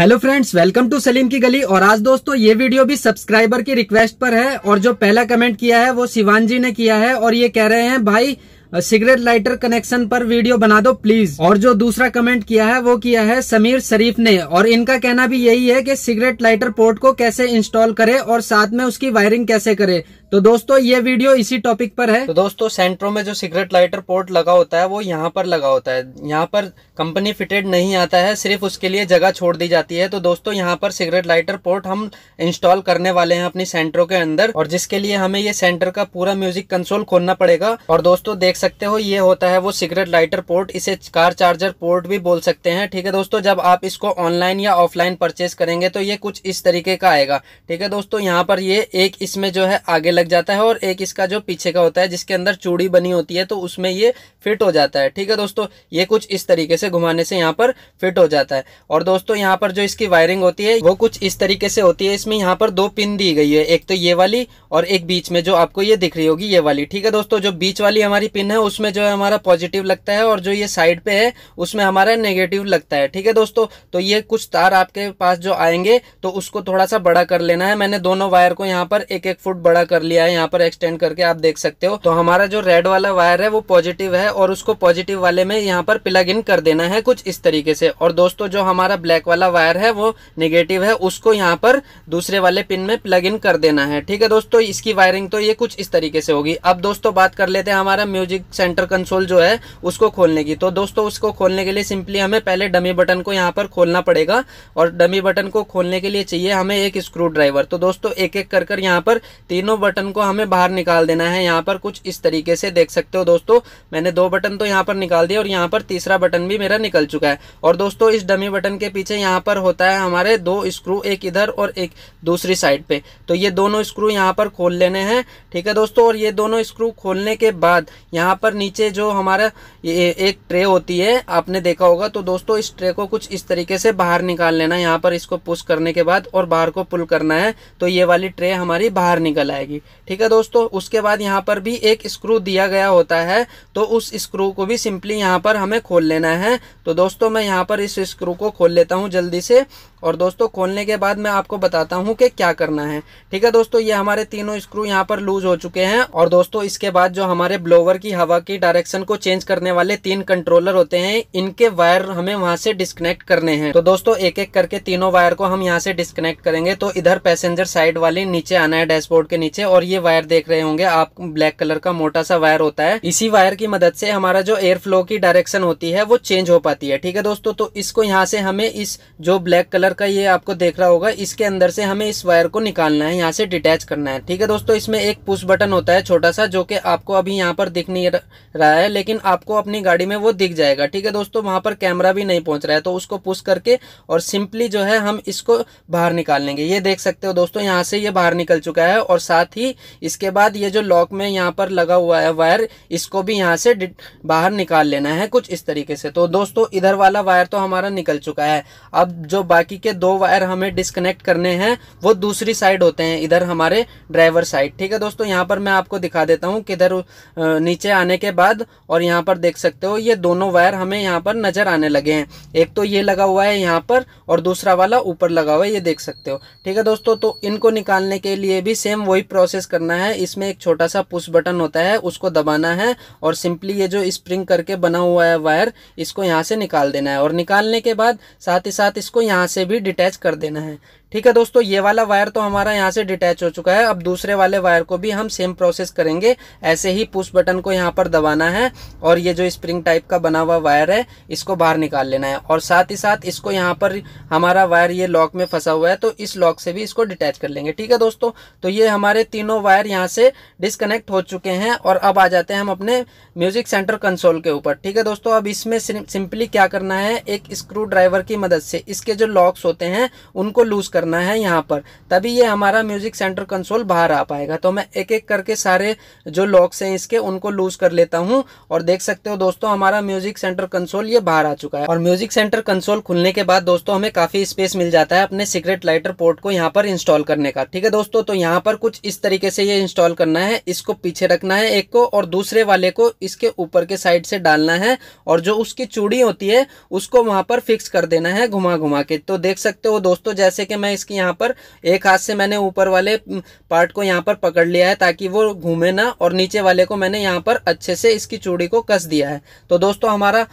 hello friends welcome to Salim की गली और आज दोस्तों ये वीडियो भी सब्सक्राइबर की रिक्वेस्ट पर है और जो पहला कमेंट किया है वो शिवान जी ने किया है और ये कह रहे हैं भाई सिगरेट लाइटर कनेक्शन पर वीडियो बना दो प्लीज और जो दूसरा कमेंट किया है वो किया है समीर शरीफ ने और इनका कहना भी यही है कि सिगरेट लाइटर पोर्ट को कैसे इंस्टॉल करे और साथ में उसकी वायरिंग कैसे करे तो दोस्तों ये वीडियो इसी टॉपिक पर है तो दोस्तों सेंट्रो में जो सिगरेट लाइटर पोर्ट लगा होता है वो यहाँ पर लगा होता है यहाँ पर कंपनी फिटेड नहीं आता है सिर्फ उसके लिए जगह छोड़ दी जाती है तो दोस्तों यहाँ पर सिगरेट लाइटर पोर्ट हम इंस्टॉल करने वाले हैं अपनी सेंट्रो के अंदर और जिसके लिए हमें ये सेंटर का पूरा म्यूजिक कंसोल खोलना पड़ेगा और दोस्तों देख सकते हो ये होता है वो सिगरेट लाइटर पोर्ट इसे कार चार्जर पोर्ट भी बोल सकते हैं ठीक है दोस्तों जब आप इसको ऑनलाइन या ऑफलाइन परचेज करेंगे तो ये कुछ इस तरीके का आएगा ठीक है दोस्तों यहाँ पर ये एक इसमें जो है आगे लग जाता है और एक इसका जो पीछे का होता है जिसके अंदर चूड़ी बनी होती है तो उसमें ये फिट हो जाता है ठीक है दोस्तों ये कुछ इस तरीके से घुमाने से यहाँ पर फिट हो जाता है और दोस्तों यहाँ पर जो इसकी वायरिंग होती है वो कुछ इस तरीके से होती है इसमें यहाँ पर दो पिन दी गई है एक तो ये वाली और एक बीच में जो आपको ये दिख रही होगी ये वाली ठीक है दोस्तों जो बीच वाली हमारी पिन है उसमें जो है हमारा पॉजिटिव लगता है और जो ये साइड पे है उसमें हमारा नेगेटिव लगता है ठीक है दोस्तों तो ये कुछ तार आपके पास जो आएंगे तो उसको थोड़ा सा बड़ा कर लेना है मैंने दोनों वायर को यहाँ पर एक एक फुट बड़ा कर लिया लिया है यहाँ पर एक्सटेंड करके आप देख सकते हो तो हमारा जो रेड वाला वायर है वो पॉजिटिव है और उसको पॉजिटिव वाले में यहाँ पर प्लग इन कर देना है कुछ इस तरीके से और दोस्तों जो हमारा ब्लैक वाला वायर है वो निगेटिव है उसको यहाँ पर दूसरे वाले पिन में प्लग इन कर देना है ठीक है दोस्तों इसकी वायरिंग तो ये कुछ इस तरीके से होगी अब दोस्तों बात कर लेते हैं हमारा म्यूजिक सेंटर कंसोल जो है उसको खोलने की तो दोस्तों उसको खोलने के लिए सिंपली हमें पहले डमी बटन को यहाँ पर खोलना पड़ेगा और डमी बटन को खोलने के लिए चाहिए हमें एक स्क्रू ड्राइवर तो दोस्तों एक एक कर कर यहाँ पर तीनों बटन बटन को हमें बाहर निकाल देना है यहाँ पर कुछ इस तरीके से देख सकते हो दोस्तों मैंने दो बटन तो यहाँ पर निकाल दिया और यहाँ पर तीसरा बटन भी मेरा निकल चुका है और दोस्तों इस डमी बटन के पीछे यहाँ पर होता है हमारे दो स्क्रू एक इधर और एक दूसरी साइड पे तो ये दोनों स्क्रू यहाँ पर खोल लेने हैं ठीक है दोस्तों और ये दोनों स्क्रू खोलने के बाद यहाँ पर नीचे जो हमारा एक ट्रे होती है आपने देखा होगा तो दोस्तों इस ट्रे को कुछ इस तरीके से बाहर निकाल लेना है यहाँ पर इसको पुश करने के बाद और बाहर को पुल करना है तो ये वाली ट्रे हमारी बाहर निकल आएगी ठीक है दोस्तों उसके बाद यहाँ पर भी एक स्क्रू दिया गया होता है तो उस स्क्रू को भी सिंपली यहाँ पर हमें खोल लेना है तो दोस्तों मैं यहाँ पर इस स्क्रू को खोल लेता हूँ जल्दी से और दोस्तों खोलने के बाद मैं आपको बताता हूँ कि क्या करना है ठीक है दोस्तों ये हमारे तीनों स्क्रू यहाँ पर लूज हो चुके हैं और दोस्तों इसके बाद जो हमारे ब्लोवर की हवा की डायरेक्शन को चेंज करने वाले तीन कंट्रोलर होते हैं इनके वायर हमें वहाँ से डिस्कनेक्ट करने हैं तो दोस्तों एक एक करके तीनों वायर को हम यहाँ से डिस्कनेक्ट करेंगे तो इधर पैसेंजर साइड वाले नीचे आना है डैशबोर्ड के नीचे और ये वायर देख रहे होंगे आप ब्लैक कलर का मोटा सा वायर होता है इसी वायर की मदद से हमारा जो एयर फ्लो की डायरेक्शन होती है वो चेंज हो पाती है ठीक है दोस्तों तो इसको यहाँ से हमें इस जो ब्लैक कलर वायर का ये आपको देख रहा होगा इसके अंदर से हमें इस वायर को निकालना है यहाँ से डिटैच करना है ठीक है दोस्तों इसमें एक पुश बटन होता है छोटा सा जो कि आपको अभी यहाँ पर दिख नहीं रहा है लेकिन आपको अपनी गाड़ी में वो दिख जाएगा ठीक है दोस्तों वहाँ पर कैमरा भी नहीं पहुँच रहा है तो उसको पुश करके और सिंपली जो है हम इसको बाहर निकाल लेंगे ये देख सकते हो दोस्तों यहाँ से ये बाहर निकल चुका है और साथ ही इसके बाद ये जो लॉक में यहाँ पर लगा हुआ है वायर इसको भी यहाँ से बाहर निकाल लेना है कुछ इस तरीके से तो दोस्तों इधर वाला वायर तो हमारा निकल चुका है अब जो बाकी के दो वायर हमें डिस्कनेक्ट करने हैं वो दूसरी साइड होते हैं इधर हमारे ड्राइवर साइड ठीक है दोस्तों यहाँ पर मैं आपको दिखा देता हूँ किधर नीचे आने के बाद और यहाँ पर देख सकते हो ये दोनों वायर हमें यहाँ पर नज़र आने लगे हैं एक तो ये लगा हुआ है यहाँ पर और दूसरा वाला ऊपर लगा हुआ है ये देख सकते हो ठीक है दोस्तों तो इनको निकालने के लिए भी सेम वही प्रोसेस करना है इसमें एक छोटा सा पुश बटन होता है उसको दबाना है और सिंपली ये जो स्प्रिंग करके बना हुआ है वायर इसको यहाँ से निकाल देना है और निकालने के बाद साथ ही साथ इसको यहाँ से भी डिटैच कर देना है ठीक है दोस्तों ये वाला वायर तो हमारा यहाँ से डिटैच हो चुका है अब दूसरे वाले वायर को भी हम सेम प्रोसेस करेंगे ऐसे ही पुश बटन को यहाँ पर दबाना है और ये जो स्प्रिंग टाइप का बना हुआ वायर है इसको बाहर निकाल लेना है और साथ ही साथ इसको यहाँ पर हमारा वायर ये लॉक में फंसा हुआ है तो इस लॉक से भी इसको डिटैच कर लेंगे ठीक है दोस्तों तो ये हमारे तीनों वायर यहाँ से डिसकनेक्ट हो चुके हैं और अब आ जाते हैं हम अपने म्यूजिक सेंटर कंसोल के ऊपर ठीक है दोस्तों अब इसमें सिंपली क्या करना है एक स्क्रू ड्राइवर की मदद से इसके जो लॉक्स होते हैं उनको लूज कर करना है यहाँ पर तभी ये हमारा म्यूजिक सेंटर कंसोल बाहर आ पाएगा तो मैं एक एक करके सारे जो लॉक्स हैं इसके उनको लूज कर लेता हूँ और देख सकते हो दोस्तों हमारा म्यूजिक सेंटर कंसोल ये बाहर आ चुका है और म्यूजिक सेंटर कंसोल खुलने के बाद दोस्तों हमें काफी स्पेस मिल जाता है अपने सिगरेट लाइटर पोर्ट को यहाँ पर इंस्टॉल करने का ठीक है दोस्तों तो यहाँ पर कुछ इस तरीके से ये इंस्टॉल करना है इसको पीछे रखना है एक को और दूसरे वाले को इसके ऊपर के साइड से डालना है और जो उसकी चूड़ी होती है उसको वहां पर फिक्स कर देना है घुमा घुमा के तो देख सकते हो दोस्तों जैसे कि मैं मैं इसकी यहाँ पर एक हाथ से मैंने ऊपर वाले पार्ट को यहाँ पर पकड़ लिया है ताकि वो घूमे ना और नीचे वाले को मैंने यहाँ पर अच्छे से इसकी चूड़ी को कस दिया है तो दोस्तों हमारा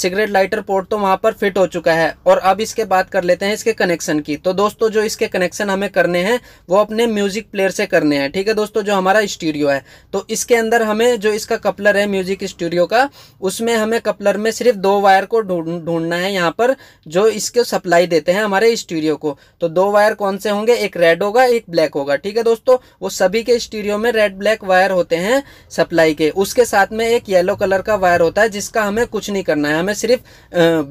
सिगरेट लाइटर पोर्ट तो वहाँ पर फिट हो चुका है और अब इसके बात कर लेते हैं इसके कनेक्शन की तो दोस्तों जो इसके कनेक्शन हमें करने हैं वो अपने म्यूजिक प्लेयर से करने हैं ठीक है दोस्तों जो हमारा स्टूडियो है तो इसके अंदर हमें जो इसका कपलर है म्यूजिक स्टूडियो का उसमें हमें कपलर में सिर्फ दो वायर को ढूंढना है यहाँ पर जो इसके सप्लाई देते हैं हमारे स्टूडियो को तो दो वायर कौन से होंगे एक रेड होगा एक ब्लैक होगा ठीक है दोस्तों वो सभी के स्टीरियो में रेड ब्लैक वायर होते हैं सप्लाई के उसके साथ में एक येलो कलर का वायर होता है जिसका हमें कुछ नहीं करना है हमें सिर्फ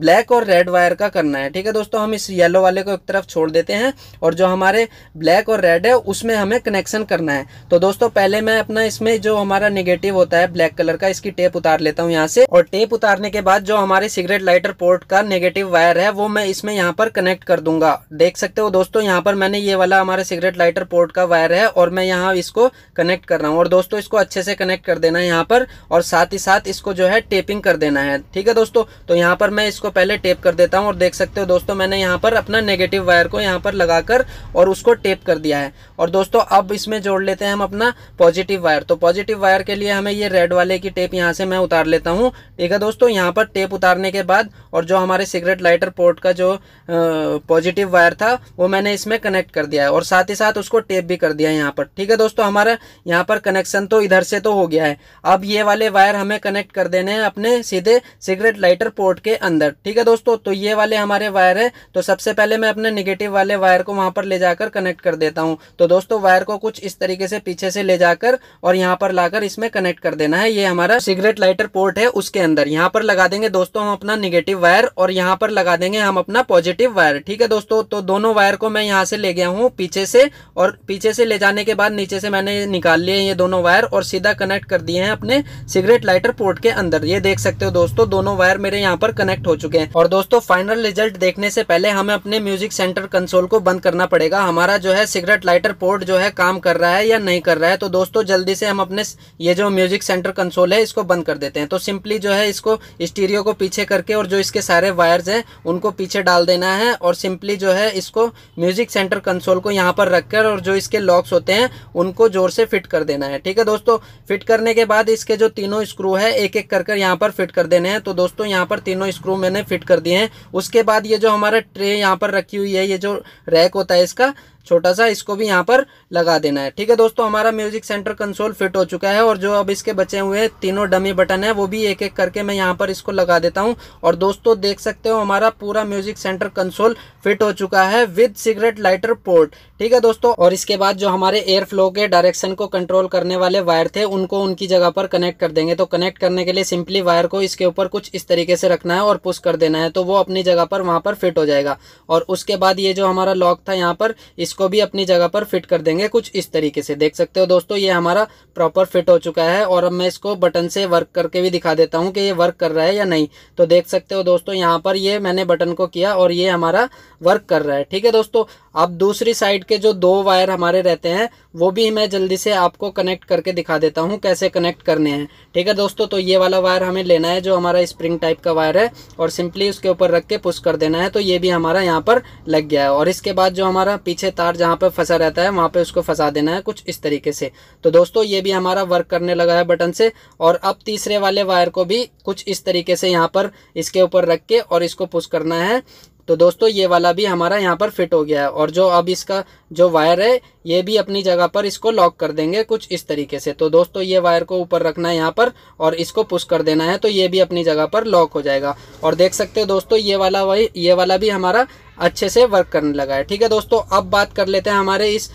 ब्लैक और रेड वायर का करना है ठीक है दोस्तों हम इस येलो वाले को एक तरफ छोड़ देते हैं और जो हमारे ब्लैक और रेड है उसमें हमें कनेक्शन करना है तो दोस्तों पहले मैं अपना इसमें जो हमारा निगेटिव होता है ब्लैक कलर का इसकी टेप उतार लेता हूँ यहाँ से और टेप उतारने के बाद जो हमारे सिगरेट लाइटर पोर्ट का नेगेटिव वायर है वो मैं इसमें यहाँ पर कनेक्ट कर दूंगा देख सकते हो दोस्तों यहाँ पर मैंने ये वाला हमारे सिगरेट लाइटर पोर्ट का वायर है और मैं यहाँ इसको कनेक्ट कर रहा हूँ और दोस्तों इसको अच्छे से कनेक्ट कर देना है यहाँ पर और साथ ही साथ इसको जो है टेपिंग कर देना है ठीक है दोस्तों तो यहाँ पर मैं इसको पहले टेप कर देता हूँ और देख सकते हो दोस्तों मैंने यहाँ पर अपना नेगेटिव वायर को यहाँ पर लगाकर और उसको टेप कर दिया है और दोस्तों अब इसमें जोड़ लेते हैं हम अपना पॉजिटिव वायर तो पॉजिटिव वायर के लिए हमें ये रेड वाले की टेप यहाँ से मैं उतार लेता हूँ ठीक है दोस्तों यहाँ पर टेप उतारने के बाद और जो हमारे सिगरेट लाइटर पोर्ट का जो पॉजिटिव वायर था वो वो मैंने इसमें कनेक्ट कर दिया है और साथ ही साथ उसको टेप भी कर दिया है यहाँ पर ठीक है दोस्तों हमारा यहाँ पर कनेक्शन तो इधर से तो हो गया है अब ये वाले वायर हमें कनेक्ट कर देने हैं अपने सीधे सिगरेट लाइटर पोर्ट के अंदर ठीक है दोस्तों तो ये वाले हमारे वायर है तो सबसे पहले मैं अपने निगेटिव वाले वायर को वहाँ पर ले जाकर कनेक्ट कर देता हूँ तो दोस्तों वायर को कुछ इस तरीके से पीछे से ले जाकर और यहाँ पर लाकर इसमें कनेक्ट कर देना है ये हमारा सिगरेट लाइटर पोर्ट है उसके अंदर यहाँ पर लगा देंगे दोस्तों हम अपना निगेटिव वायर और यहाँ पर लगा देंगे हम अपना पॉजिटिव वायर ठीक है दोस्तों तो दोनों वायर वायर को मैं यहाँ से ले गया हूँ पीछे से और पीछे से ले जाने के बाद नीचे से मैंने निकाल लिए ये दोनों वायर और सीधा कनेक्ट कर दिए हैं अपने सिगरेट लाइटर पोर्ट के अंदर ये देख सकते हो दोस्तों दोनों वायर मेरे यहाँ पर कनेक्ट हो चुके हैं और दोस्तों फाइनल रिजल्ट देखने से पहले हमें अपने म्यूजिक सेंटर कंसोल को बंद करना पड़ेगा हमारा जो है सिगरेट लाइटर पोर्ट जो है काम कर रहा है या नहीं कर रहा है तो दोस्तों जल्दी से हम अपने ये जो म्यूजिक सेंटर कंसोल है इसको बंद कर देते हैं तो सिंपली जो है इसको स्टीरियो को पीछे करके और जो इसके सारे वायर्स हैं उनको पीछे डाल देना है और सिंपली जो है इसको म्यूजिक सेंटर कंसोल को यहाँ पर रखकर और जो इसके लॉक्स होते हैं उनको जोर से फिट कर देना है ठीक है दोस्तों फिट करने के बाद इसके जो तीनों स्क्रू है एक एक कर कर यहाँ पर फिट कर देने हैं तो दोस्तों यहाँ पर तीनों स्क्रू मैंने फिट कर दिए हैं उसके बाद ये जो हमारा ट्रे यहाँ पर रखी हुई है ये जो रैक होता है इसका छोटा सा इसको भी यहाँ पर लगा देना है ठीक है दोस्तों हमारा म्यूजिक सेंटर कंसोल फिट हो चुका है और जो अब इसके बचे हुए तीनों डमी बटन है वो भी एक एक करके मैं यहाँ पर इसको लगा देता हूँ और दोस्तों देख सकते हो हमारा पूरा म्यूजिक सेंटर कंसोल फिट हो चुका है विद सिगरेट लाइटर पोर्ट ठीक है दोस्तों और इसके बाद जो हमारे एयर फ्लो के डायरेक्शन को कंट्रोल करने वाले वायर थे उनको उनकी जगह पर कनेक्ट कर देंगे तो कनेक्ट करने के लिए सिंपली वायर को इसके ऊपर कुछ इस तरीके से रखना है और पुश कर देना है तो वो अपनी जगह पर वहाँ पर फिट हो जाएगा और उसके बाद ये जो हमारा लॉक था यहाँ पर इस इसको भी अपनी जगह पर फिट कर देंगे कुछ इस तरीके से देख सकते हो दोस्तों ये हमारा प्रॉपर फिट हो चुका है और अब मैं इसको बटन से वर्क करके भी दिखा देता हूँ कि ये वर्क कर रहा है या नहीं तो देख सकते हो दोस्तों यहाँ पर ये मैंने बटन को किया और ये हमारा वर्क कर रहा है ठीक है दोस्तों अब दूसरी साइड के जो दो वायर हमारे रहते हैं वो भी मैं जल्दी से आपको कनेक्ट करके दिखा देता हूँ कैसे कनेक्ट करने हैं ठीक है दोस्तों तो ये वाला वायर हमें लेना है जो हमारा स्प्रिंग टाइप का वायर है और सिंपली उसके ऊपर रख के पुश कर देना है तो ये भी हमारा यहाँ पर लग गया है और इसके बाद जो हमारा पीछे तार तार जहाँ पर फंसा रहता है वहाँ पे उसको फंसा देना है कुछ इस तरीके से तो दोस्तों ये भी हमारा वर्क करने लगा है बटन से और अब तीसरे वाले वायर को भी कुछ इस तरीके से यहाँ पर इसके ऊपर रख के और इसको पुश करना है तो दोस्तों ये वाला भी हमारा यहाँ पर फिट हो गया है और जो अब इसका जो वायर है ये भी अपनी जगह पर इसको लॉक कर देंगे कुछ इस तरीके से तो दोस्तों ये वायर को ऊपर रखना है यहाँ पर और इसको पुश कर देना है तो ये भी अपनी जगह पर लॉक हो जाएगा और देख सकते हो दोस्तों ये वाला वही ये वाला भी हमारा अच्छे से वर्क करने लगा है ठीक है दोस्तों अब बात कर लेते हैं हमारे इस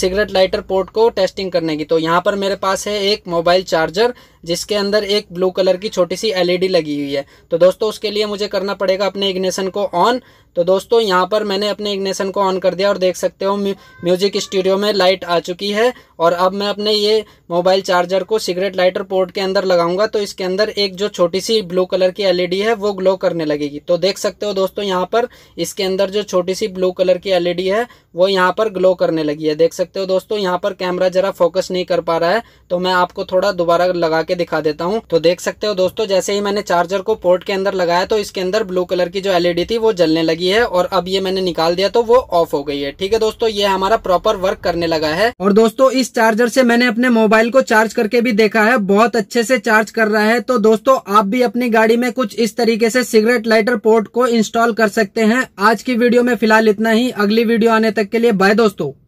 सिगरेट लाइटर पोर्ट को टेस्टिंग करने की तो यहाँ पर मेरे पास है एक मोबाइल चार्जर जिसके अंदर एक ब्लू कलर की छोटी सी एलईडी e लगी हुई है तो दोस्तों उसके लिए मुझे करना पड़ेगा अपने इग्निशन को ऑन तो दोस्तों यहाँ पर मैंने अपने इग्नेशन को ऑन कर दिया और देख सकते हो म्यूजिक स्टूडियो में लाइट आ चुकी है और अब मैं अपने ये मोबाइल चार्जर को सिगरेट लाइटर पोर्ट के अंदर लगाऊंगा तो इसके अंदर एक जो छोटी सी ब्लू कलर की एलईडी है वो ग्लो करने लगेगी तो देख सकते हो दोस्तों यहाँ पर इसके अंदर जो छोटी सी ब्लू कलर की एल है वो यहाँ पर ग्लो करने लगी है देख सकते हो दोस्तों यहाँ पर कैमरा जरा फोकस नहीं कर पा रहा है तो मैं आपको थोड़ा दोबारा लगा के दिखा देता हूँ तो देख सकते हो दोस्तों जैसे ही मैंने चार्जर को पोर्ट के अंदर लगाया तो इसके अंदर ब्लू कलर की जो एलईडी थी वो जलने लगी लगी है और अब ये मैंने निकाल दिया तो वो ऑफ हो गई है ठीक है दोस्तों ये हमारा प्रॉपर वर्क करने लगा है और दोस्तों इस चार्जर से मैंने अपने मोबाइल को चार्ज करके भी देखा है बहुत अच्छे से चार्ज कर रहा है तो दोस्तों आप भी अपनी गाड़ी में कुछ इस तरीके से सिगरेट लाइटर पोर्ट को इंस्टॉल कर सकते हैं आज की वीडियो में फिलहाल इतना ही अगली वीडियो आने तक के लिए बाय दोस्तों